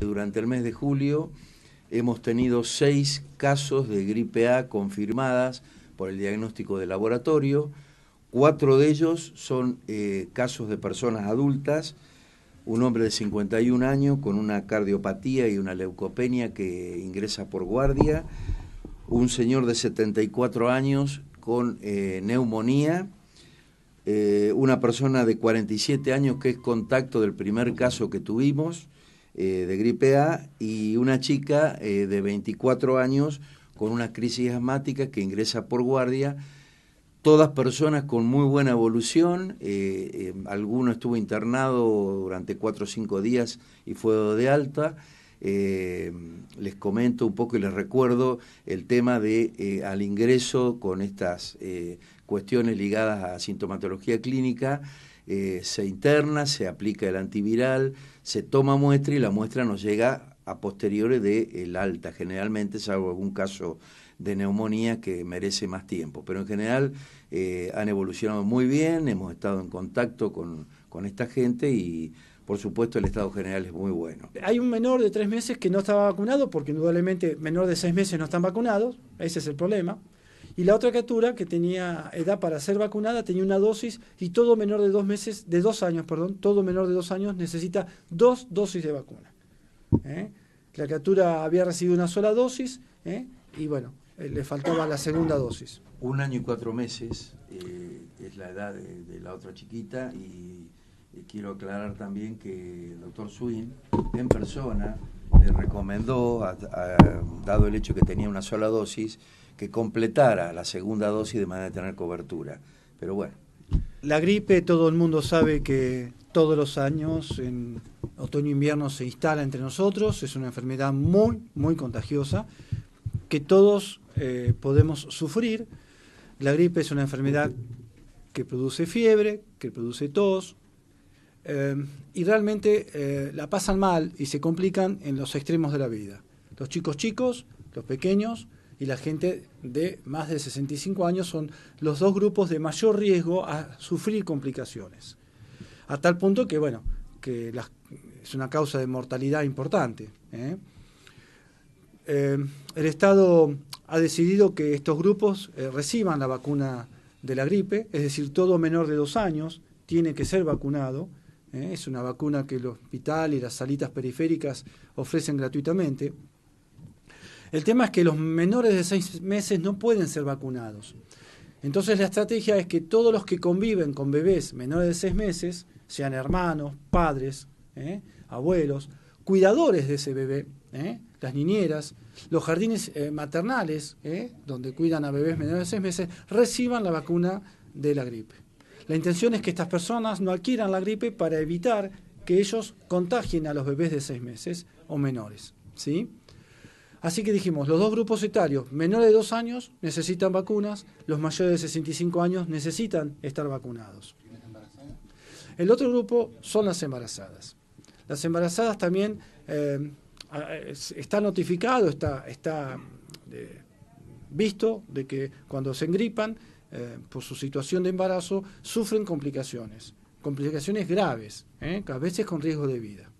Durante el mes de julio hemos tenido seis casos de gripe A confirmadas por el diagnóstico de laboratorio. Cuatro de ellos son eh, casos de personas adultas, un hombre de 51 años con una cardiopatía y una leucopenia que ingresa por guardia, un señor de 74 años con eh, neumonía, eh, una persona de 47 años que es contacto del primer caso que tuvimos, eh, de gripe A y una chica eh, de 24 años con una crisis asmática que ingresa por guardia. Todas personas con muy buena evolución, eh, alguno estuvo internado durante 4 o 5 días y fue de alta. les comento un poco y les recuerdo el tema de al ingreso con estas cuestiones ligadas a sintomatología clínica. Eh, se interna, se aplica el antiviral, se toma muestra y la muestra nos llega a posteriores de el alta, generalmente, salvo algún caso de neumonía que merece más tiempo. Pero en general eh, han evolucionado muy bien, hemos estado en contacto con, con esta gente y por supuesto el estado general es muy bueno. Hay un menor de tres meses que no estaba vacunado porque indudablemente menor de seis meses no están vacunados, ese es el problema y la otra criatura que tenía edad para ser vacunada tenía una dosis y todo menor de dos meses, de dos años, perdón, todo menor de dos años necesita dos dosis de vacuna. ¿eh? La criatura había recibido una sola dosis ¿eh? y bueno, eh, le faltaba la segunda dosis. Un año y cuatro meses es la edad de, la otra chiquita y quiero aclarar también que el doctor Swin en persona recomendó, dado el hecho que tenía una sola dosis, que completara la segunda dosis de manera de tener cobertura. Pero bueno. La gripe, todo el mundo sabe que todos los años, en otoño-invierno, e se instala entre nosotros. Es una enfermedad muy, muy contagiosa que todos eh, podemos sufrir. La gripe es una enfermedad que produce fiebre, que produce tos, Em, y realmente eh, la pasan mal y se complican en los extremos de la vida. Los chicos chicos, los pequeños y la gente de más de 65 años son los dos grupos de mayor riesgo a sufrir complicaciones. A tal punto que, bueno, que es una causa de mortalidad importante. ¿eh? Em, el Estado ha decidido que estos grupos eh, reciban la vacuna de la gripe, es decir, todo menor de dos años tiene que ser vacunado ¿eh? es una vacuna que el hospital y las salitas periféricas ofrecen gratuitamente. El tema es que los menores de seis meses no pueden ser vacunados. Entonces la estrategia es que todos los que conviven con bebés menores de seis meses, sean hermanos, padres, ¿eh? abuelos, cuidadores de ese bebé, ¿eh? las niñeras, los jardines maternales, donde cuidan a bebés menores de seis meses, reciban la vacuna de la gripe. La intención es que estas personas no adquieran la gripe para evitar que ellos contagien a los bebés de seis meses o menores. ¿sí? Así que dijimos, los dos grupos etarios, menores de dos años necesitan vacunas, los mayores de 65 años necesitan estar vacunados. El otro grupo son las embarazadas. Las embarazadas también eh, eh, está notificado, está, eh, visto de que cuando se engripan eh, por su situación de embarazo, sufren complicaciones, complicaciones graves, ¿eh? a veces con riesgo de vida.